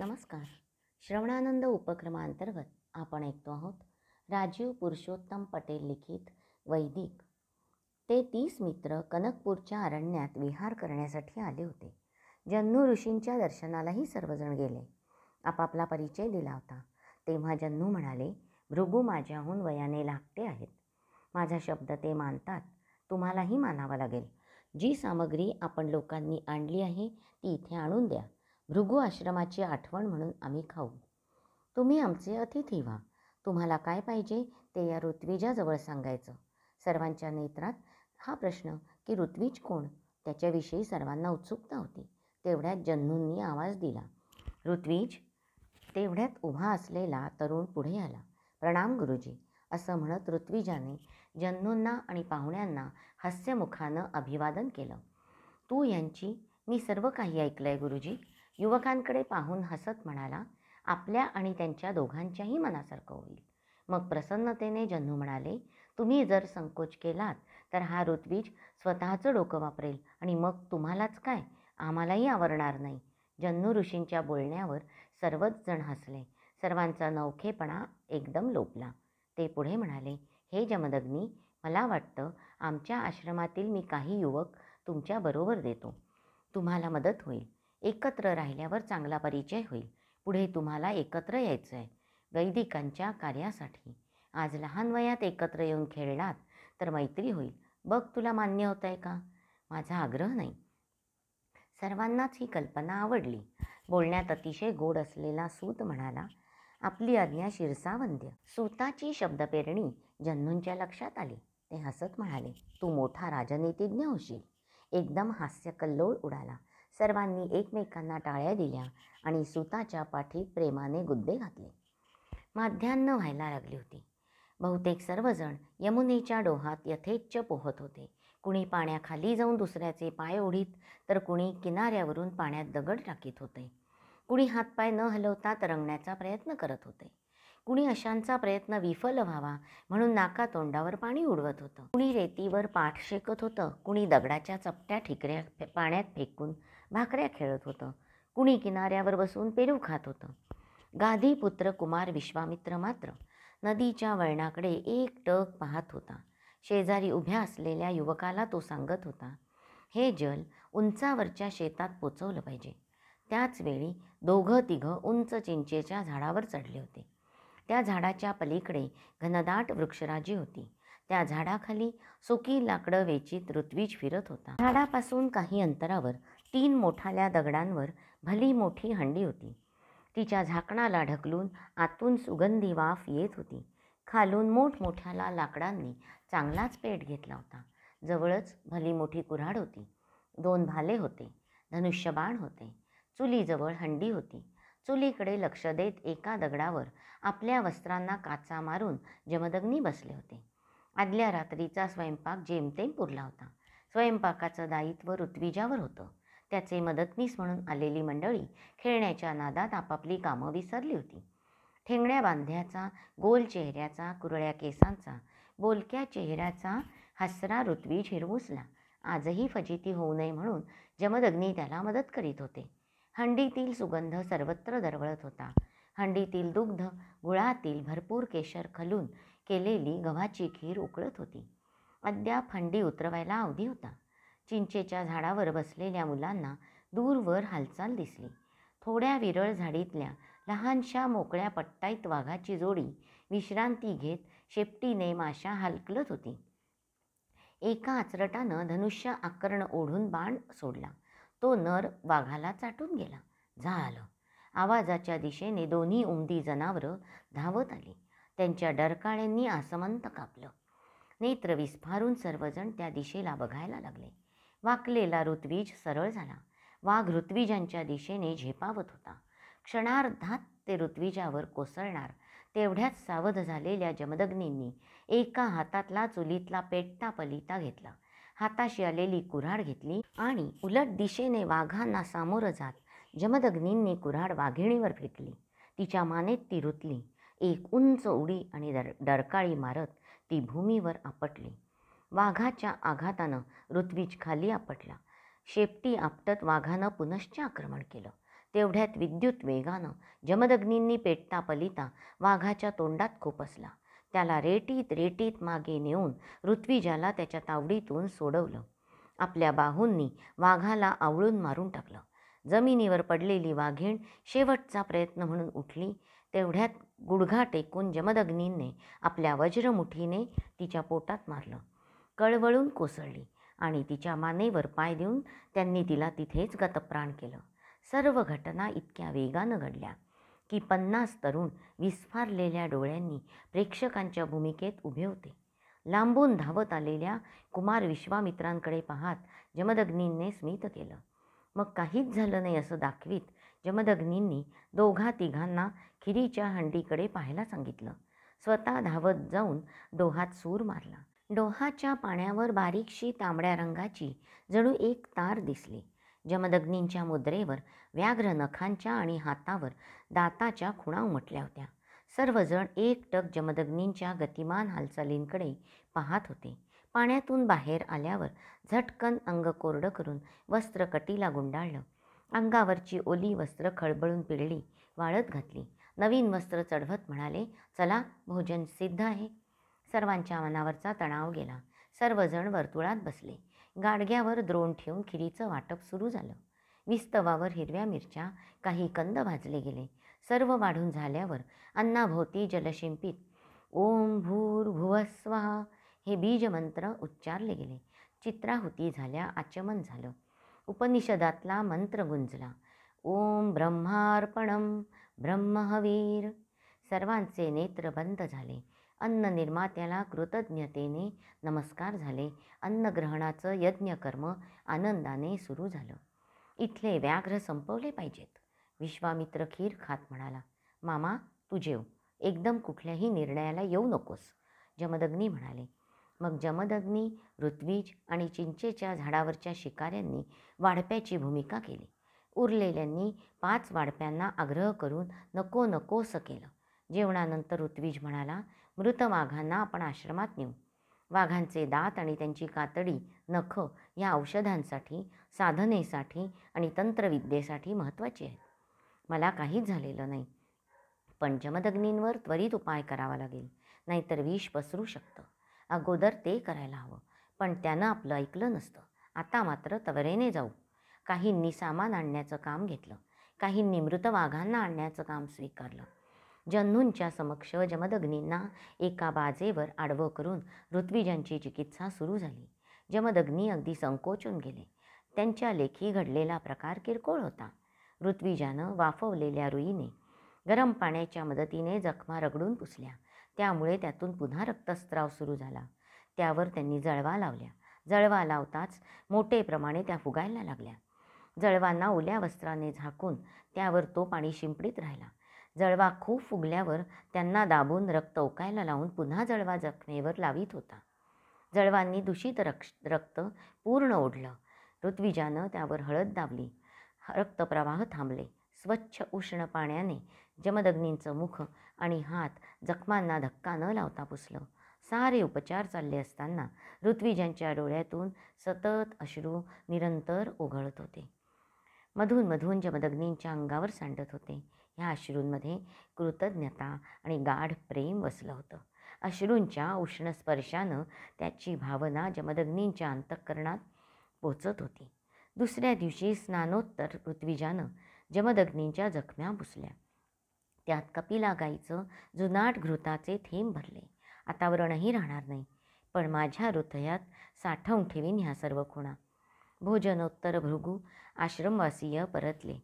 नमस्कार श्रवणानंद उपक्रमाअंतर्गत आपण ऐकतो आहोत राजीव पुरुषोत्तम पटेल लिखित वैदिक ते तीस मित्र कनकपूरच्या अरण्यात विहार करण्यासाठी आले होते जन्नू ऋषींच्या दर्शनालाही सर्वजण गेले आपापला परिचय दिला होता तेव्हा जन्नू म्हणाले भृगू माझ्याहून वयाने लागते आहेत माझा शब्द ते मानतात तुम्हालाही मानावा लागेल जी सामग्री आपण लोकांनी आणली आहे ती इथे आणून द्या भृगू आश्रमाची आठवण म्हणून आम्ही खाऊ तुम्ही आमचे अतिथी व्हा तुम्हाला काय पाहिजे ते या ऋत्विजाजवळ सांगायचं सर्वांच्या नेत्रात हा प्रश्न की ऋत्विज कोण त्याच्याविषयी सर्वांना उत्सुकता होती तेवढ्यात जन्नूंनी आवाज दिला ऋत्विज तेवढ्यात उभा असलेला तरुण पुढे आला प्रणाम गुरुजी असं म्हणत ऋत्विजाने जन्नूंना आणि पाहुण्यांना हास्यमुखानं अभिवादन केलं तू यांची मी सर्व काही ऐकलं आहे गुरुजी युवकांकडे पाहून हसत म्हणाला आपल्या आणि त्यांच्या दोघांच्याही मनासारखं होईल मग प्रसन्नतेने जन्नू म्हणाले तुम्ही जर संकोच केलात तर हा ऋत्विज स्वतःचं डोकं वापरेल आणि मग तुम्हालाच काय आम्हालाही आवरणार नाही जन्नू ऋषींच्या बोलण्यावर सर्वच जण हसले सर्वांचा नवखेपणा एकदम लोपला ते पुढे म्हणाले हे जमदग्नी मला वाटतं आमच्या आश्रमातील मी काही युवक तुमच्याबरोबर देतो तुम्हाला मदत होईल एकत्र राहिल्यावर चांगला परिचय होईल पुढे तुम्हाला एकत्र यायचं आहे वैदिकांच्या कार्यासाठी आज लहान वयात एकत्र येऊन खेळलात तर मैत्री होईल बघ तुला मान्य होत आहे का माझा आग्रह नाही सर्वांनाच ही कल्पना आवडली बोलण्यात अतिशय गोड असलेला सूत म्हणाला आपली आज्ञा शिरसावंद्य सूताची शब्दपेरणी जन्नूंच्या लक्षात आली ते हसत म्हणाले तू मोठा राजनीतिज्ञ होशील एकदम हास्यकल्लोळ उडाला सर्वांनी एकमेकांना टाळ्या दिल्या आणि सुताच्या पाठीत प्रेमाने गुद्दे घातले माध्यान्न व्हायला लागली होती बहुतेक सर्वजण यमुनेच्या डोहात यथेच्छ पोहत होते कुणी पाण्याखाली जाऊन दुसऱ्याचे पाय ओढीत तर कुणी किनाऱ्यावरून पाण्यात दगड टाकीत होते कुणी हातपाय न हलवता तरंगण्याचा प्रयत्न करत होते कुणी अशांचा प्रयत्न विफल व्हावा म्हणून नाका तोंडावर पाणी उडवत होतं कुणी रेतीवर पाठ शेकत होतं कुणी दगडाच्या चपट्या ठिकऱ्या पाण्यात फेकून भाकऱ्या खेळत होतं कुणी किनाऱ्यावर बसून पेरू खात होतं पुत्र कुमार विश्वामित्र मात्र नदीच्या वळणाकडे एकटक पाहत होता शेजारी उभ्या असलेल्या युवकाला तो सांगत होता हे जल उंचावरच्या शेतात पोचवलं पाहिजे त्याचवेळी दोघं तिघं उंच चिंचेच्या झाडावर चढले होते त्या झाडाच्या पलीकडे घनदाट वृक्षराजी होती त्या झाडाखाली सुकी लाकडं वेचीत ऋत्वीज फिरत होता झाडापासून काही अंतरावर तीन मोठाल्या दगडांवर भली मोठी हंडी होती तिच्या झाकणाला ढकलून आतून सुगंधी वाफ येत होती खालून मोठमोठ्याला लाकडांनी चांगलाच पेट घेतला होता जवळच भली मोठी कुऱ्हाड होती दोन भाले होते धनुष्यबाण होते चुलीजवळ हंडी होती चुलीकडे लक्ष देत एका दगडावर आपल्या वस्त्रांना काचा मारून जमदग्नी बसले होते आदल्या रात्रीचा स्वयंपाक जेमतेम पुरला होता स्वयंपाकाचं दायित्व ऋत्विजावर होतं त्याचे मदतनीस म्हणून आलेली मंडळी खेळण्याच्या नादात आपापली कामं विसरली होती ठेंगण्या बांध्याचा गोल चेहऱ्याचा कुरळ्या केसांचा बोलक्या चेहऱ्याचा हसरा ऋत्वी झिरमुसला आजही फजिती होऊ नये म्हणून जमदग्नी त्याला मदत करीत होते हंडीतील सुगंध सर्वत्र दरवळत होता हंडीतील दुग्ध गुळातील भरपूर केशर खलून केलेली गव्हाची खीर उकळत होती अद्याप हंडी उतरवायला अवधी होता चिंचेच्या झाडावर बसलेल्या मुलांना दूरवर हालचाल दिसली थोड्या विरळ झाडीतल्या लहानशा मोकळ्या पट्टाईत वाघाची जोडी विश्रांती घेत शेपटीने माशा हालकलत होती एका आचरटानं धनुष्य आकर्ण ओढून बाण सोडला तो नर वाघाला चाटून गेला झालं आवाजाच्या दिशेने दोन्ही उमदी जनावरं धावत आली त्यांच्या डरकाळ्यांनी आसमंत कापलं नेत्र विस्फारून सर्वजण त्या दिशेला बघायला लागले वाकलेला ऋत्विज सरळ झाला वाघ ऋत्विजांच्या दिशेने झेपावत होता क्षणार्धात ते ऋत्विजावर कोसळणार तेवढ्याच सावध झालेल्या जमदग्नींनी एका हातातला चुलीतला पेट्टा पलिता घेतला हाताशी आलेली कुऱ्हाड घेतली आणि उलट दिशेने वाघांना सामोरं जात जमदग्नींनी कुऱ्हाड वाघिणीवर फेकली तिच्या मानेत ती रुतली एक उंच उडी आणि दर डरकाळी मारत ती भूमीवर आपटली वाघाच्या आघातानं ऋत्विज खाली आपटला शेपटी आपटत वाघानं पुनश्च आक्रमण केलं तेवढ्यात विद्युत वेगानं जमदग्नींनी पेटता पलिता वाघाच्या तोंडात खोपसला त्याला रेटीत रेटीत मागे नेऊन ऋत्विजाला त्याच्या तावडीतून सोडवलं आपल्या बाहूंनी वाघाला आवळून मारून टाकलं जमिनीवर पडलेली वाघीण शेवटचा प्रयत्न म्हणून उठली तेवढ्यात गुडघा टेकून जमदग्नींने आपल्या वज्रमुठीने तिच्या पोटात मारलं कळवळून कोसळली आणि तिच्या मानेवर पाय देऊन त्यांनी तिला तिथेच गतप्राण केलं सर्व घटना इतक्या वेगानं घडल्या की पन्नास तरुण विस्फारलेल्या डोळ्यांनी प्रेक्षकांच्या भूमिकेत उभे होते लांबून धावत आलेल्या कुमार विश्वामित्रांकडे पाहत जमदग्नींनी स्मित केलं मग काहीच झालं नाही असं दाखवीत जमदग्नींनी दोघा तिघांना खिरीच्या हंडीकडे पाहायला सांगितलं स्वतः धावत जाऊन डोहात सूर मारला डोहाच्या पाण्यावर बारीकशी तांबड्या रंगाची जणू एक तार दिसली जमदग्नींच्या मुद्रेवर व्याघ्र नखांच्या आणि हातावर दाताच्या खुणा उमटल्या होत्या सर्वजण एकटक जमदग्नींच्या गतिमान हालचालींकडे पाहत होते पाण्यातून बाहेर आल्यावर झटकन अंग कोरडं करून वस्त्र कटीला गुंडाळलं अंगावरची ओली वस्त्र खळबळून पिळली वाळत घातली नवीन वस्त्र चढवत म्हणाले चला भोजन सिद्ध आहे सर्वांच्या मनावरचा तणाव गेला सर्वजण वर्तुळात बसले गाडग्यावर द्रोण ठेवून खिरीचं वाटप सुरू झालं विस्तवावर हिरव्या मिरच्या काही कंद भाजले गेले सर्व वाढून झाल्यावर अन्नाभोवती जलशिंपित ओम भूर भुवस्वा हे बीजमंत्र उच्चारले गेले चित्राहुती झाल्या आचमन झालं उपनिषदातला मंत्र गुंजला ओम ब्रह्मार्पणम ब्रह्महवीर सर्वांचे नेत्र बंद झाले अन्न निर्मात्याला कृतज्ञतेने नमस्कार झाले अन्नग्रहणाचं यज्ञकर्म आनंदाने सुरू झालं इथले व्याघ्र संपवले पाहिजेत विश्वामित्र खीर खात म्हणाला मामा तू जेव एकदम कुठल्याही निर्णयाला येऊ नकोस जमदग्नी म्हणाले मग जमदग्नी ऋत्विज आणि चिंचेच्या झाडावरच्या शिकाऱ्यांनी वाढप्याची भूमिका केली उरलेल्यांनी पाच वाढप्यांना आग्रह करून नको नको केलं जेवणानंतर ऋत्विज म्हणाला मृत वाघांना आपण आश्रमात नेऊ वाघांचे दात आणि त्यांची कातडी नख या औषधांसाठी साधनेसाठी आणि तंत्रविद्येसाठी महत्त्वाची आहेत मला काहीच झालेलं नाही पण जमदग्नींवर त्वरित उपाय करावा लागेल नाहीतर विष पसरू शकतं अगोदर ते करायला हवं पण त्यानं आपलं ऐकलं नसतं आता मात्र तवरेने जाऊ काहींनी सामान आणण्याचं काम घेतलं काहींनी मृत वाघांना आणण्याचं काम स्वीकारलं जन्नूंच्या समक्ष जमदग्नींना एका बाजेवर आडवं करून ऋत्विजांची चिकित्सा सुरू झाली जमदग्नी अगदी संकोचून गेले त्यांच्या लेखी घडलेला प्रकार किरकोळ होता ऋत्विजानं वाफवलेल्या रुईने गरम पाण्याच्या मदतीने जखमा रगडून पुसल्या त्यामुळे त्यातून पुन्हा रक्तस्त्राव सुरू झाला त्यावर त्यांनी जळवा लावल्या जळवा लावताच मोठे प्रमाणे त्या फुगायला लागल्या जळवांना ओल्या वस्त्राने झाकून त्यावर तो पाणी शिंपडीत राहिला जळवा खूप फुगल्यावर त्यांना दाबून रक्त ओकायला लावून पुन्हा जळवा जखमेवर लावित होता जळवांनी दूषित रक्ष रक्त पूर्ण ओढलं ऋत्विजानं त्यावर हळद दाबली रक्तप्रवाह थांबले स्वच्छ उष्ण पाण्याने जमदग्नींचं मुख आणि हात जखमांना धक्का न लावता पुसलं सारे उपचार चालले असताना ऋत्विजांच्या डोळ्यातून सतत अश्रू निरंतर ओघळत होते मधून मधून जमदग्नींच्या अंगावर सांडत होते ह्या अश्रूंमध्ये कृतज्ञता आणि गाढ प्रेम वसलं होतं अश्रूंच्या उष्ण स्पर्शानं त्याची भावना जमदग्नींच्या अंतःकरणात पोचत होती दुसऱ्या दिवशी स्नानोत्तर पृथ्वीजानं जमदग्नींच्या जखम्या पुसल्या त्यात कपिला गाईचं जुनाट घृताचे थेंब भरले आता राहणार नाही पण माझ्या हृदयात साठवून ठेवीन ह्या सर्व खुणा भोजनोत्तर भृगू आश्रमवासीय परतले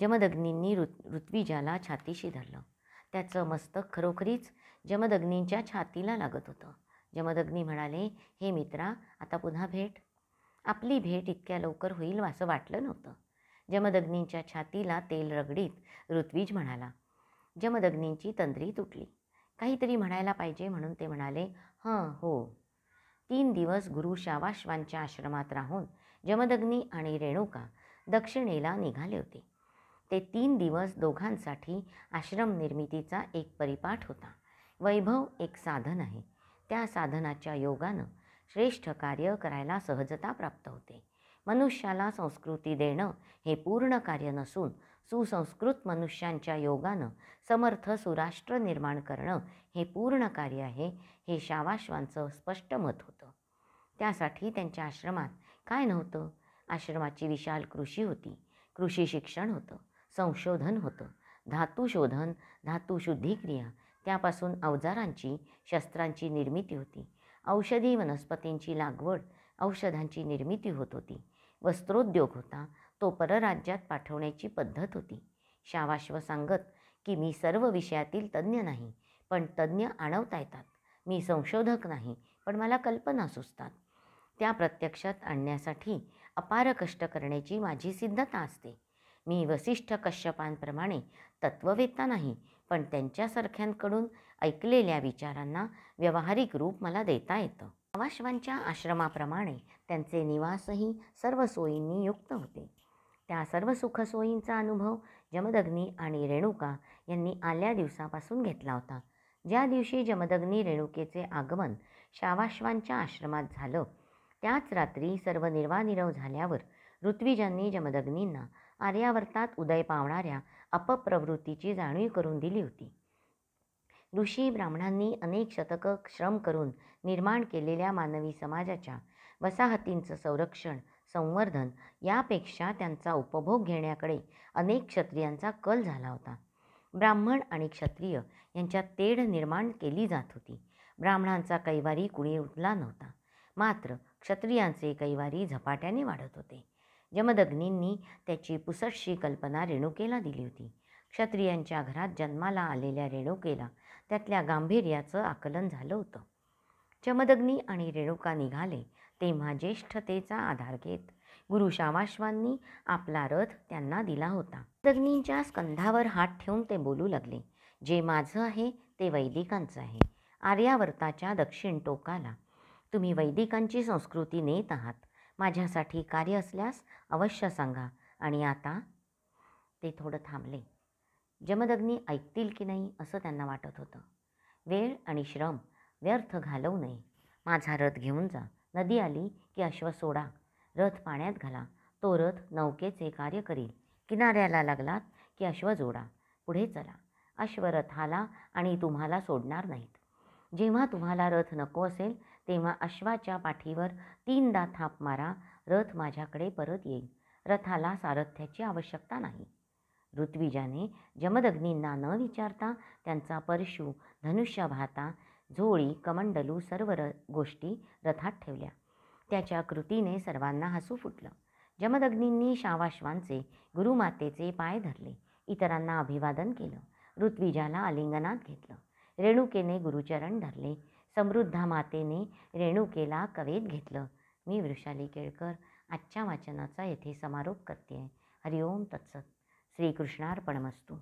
जमदग्नींनी ऋ ऋत्विजाला छातीशी धरलं त्याचं मस्तक खरोखरीच जमदग्नींच्या छातीला लागत होतं जमदग्नी म्हणाले हे मित्रा आता पुन्हा भेट आपली भेट इतक्या लवकर होईल असं वाटलं नव्हतं जमदग्नींच्या छातीला तेल रगडीत ऋत्विज म्हणाला जमदग्नींची तंद्री तुटली काहीतरी म्हणायला पाहिजे म्हणून ते म्हणाले हं हो तीन दिवस गुरु शावाश्वांच्या आश्रमात राहून जमदग्नी आणि रेणुका दक्षिणेला निघाले होते ते तीन दिवस दोघांसाठी आश्रम निर्मितीचा एक परिपाठ होता वैभव एक साधन आहे त्या साधनाच्या योगानं श्रेष्ठ कार्य करायला सहजता प्राप्त होते मनुष्याला संस्कृती देणं हे पूर्ण कार्य नसून सुसंस्कृत मनुष्यांच्या योगानं समर्थ सुराष्ट्र निर्माण करणं हे पूर्ण कार्य आहे हे शावाश्वांचं स्पष्ट मत होतं त्यासाठी त्यांच्या आश्रमात काय नव्हतं आश्रमाची विशाल कृषी होती कृषी शिक्षण होतं संशोधन होतं धातुशोधन धातुशुद्धिक्रिया त्यापासून अवजारांची शस्त्रांची निर्मिती होती औषधी वनस्पतींची लागवड औषधांची निर्मिती होत होती वस्त्रोद्योग होता तो परराज्यात पाठवण्याची पद्धत होती शावाश्व सांगत की मी सर्व विषयातील तज्ज्ञ नाही पण तज्ज्ञ आणवता येतात मी संशोधक नाही पण मला कल्पना सुचतात त्या प्रत्यक्षात आणण्यासाठी अपार कष्ट करण्याची माझी सिद्धता असते मी वसिष्ठ कश्यपांप्रमाणे तत्ववेत्ता नाही पण त्यांच्यासारख्यांकडून ऐकलेल्या विचारांना व्यावहारिक रूप मला देता येतं आवाशवांच्या आश्रमाप्रमाणे त्यांचे निवासही सर्व सोयींनी युक्त होते त्या सर्व सुखसोयींचा अनुभव जमदग्नी आणि रेणुका यांनी आल्या दिवसापासून घेतला होता ज्या दिवशी जमदग्नी रेणुकेचे आगमन शावाश्वांच्या आश्रमात झालं त्याच रात्री सर्व निर्वानिरव झाल्यावर ऋत्विजांनी जमदग्नींना आर्यावर्तात उदय पावणाऱ्या अपप्रवृत्तीची जाणीव करून दिली होती ऋषी ब्राह्मणांनी अनेक शतकं श्रम करून निर्माण केलेल्या मानवी समाजाच्या वसाहतींचं संरक्षण संवर्धन यापेक्षा त्यांचा उपभोग घेण्याकडे अनेक क्षत्रियांचा कल झाला होता ब्राह्मण आणि क्षत्रिय यांच्यात तेढ निर्माण केली जात होती ब्राह्मणांचा कैवारी कुणी उठला नव्हता मात्र क्षत्रियांचे कैवारी झपाट्याने वाढत होते जमदग्नींनी त्याची पुसटशी कल्पना रेणुकेला दिली होती क्षत्रियांच्या घरात जन्माला आलेल्या रेणुकेला त्यातल्या गांभीर्याचं आकलन झालं होतं चमदग्नी आणि रेणुका निघाले तेव्हा ज्येष्ठतेचा आधार घेत गुरु शामाश्वांनी आपला रथ त्यांना दिला होता दग्नींच्या स्कंधावर हात ठेवून ते बोलू लागले जे माझं आहे ते वैदिकांचं आहे आर्यावर्ताच्या दक्षिण टोकाला तुम्ही वैदिकांची संस्कृती नेत आहात माझ्यासाठी कार्य असल्यास अवश्य सांगा आणि आता ते थोडं थांबले जमदग्नी ऐकतील की नाही असं त्यांना वाटत होतं वेळ आणि श्रम व्यर्थ घालवू नये माझा रथ घेऊन जा नदी आली की अश्व सोडा रथ पाण्यात घाला तो रथ नौकेचे कार्य करील किनाऱ्याला लागलात की अश्व जोडा पुढे चला अश्वरथाला आणि तुम्हाला सोडणार नाहीत जेव्हा तुम्हाला रथ नको असेल तेव्हा अश्वाच्या पाठीवर तीनदा थाप मारा रथ माझ्याकडे परत येईल रथाला सारथ्याची आवश्यकता नाही ऋत्विजाने जमदग्नींना न विचारता त्यांचा परशु धनुष्यभाता झोळी कमंडलू सर्व र गोष्टी रथात ठेवल्या त्याच्या कृतीने सर्वांना हसू फुटलं जमदग्नींनी शावाश्वांचे गुरुमातेचे पाय धरले इतरांना अभिवादन केलं ऋत्विजाला आलिंगनात घेतलं रेणुकेने गुरुचरण धरले समृद्धा मातेने रेणुकेला कवेत घेतलं मी वृषाली केळकर आजच्या वाचनाचा येथे समारोप करते आहे हरिओम तत्सत श्रीकृष्णार्पणमस्तू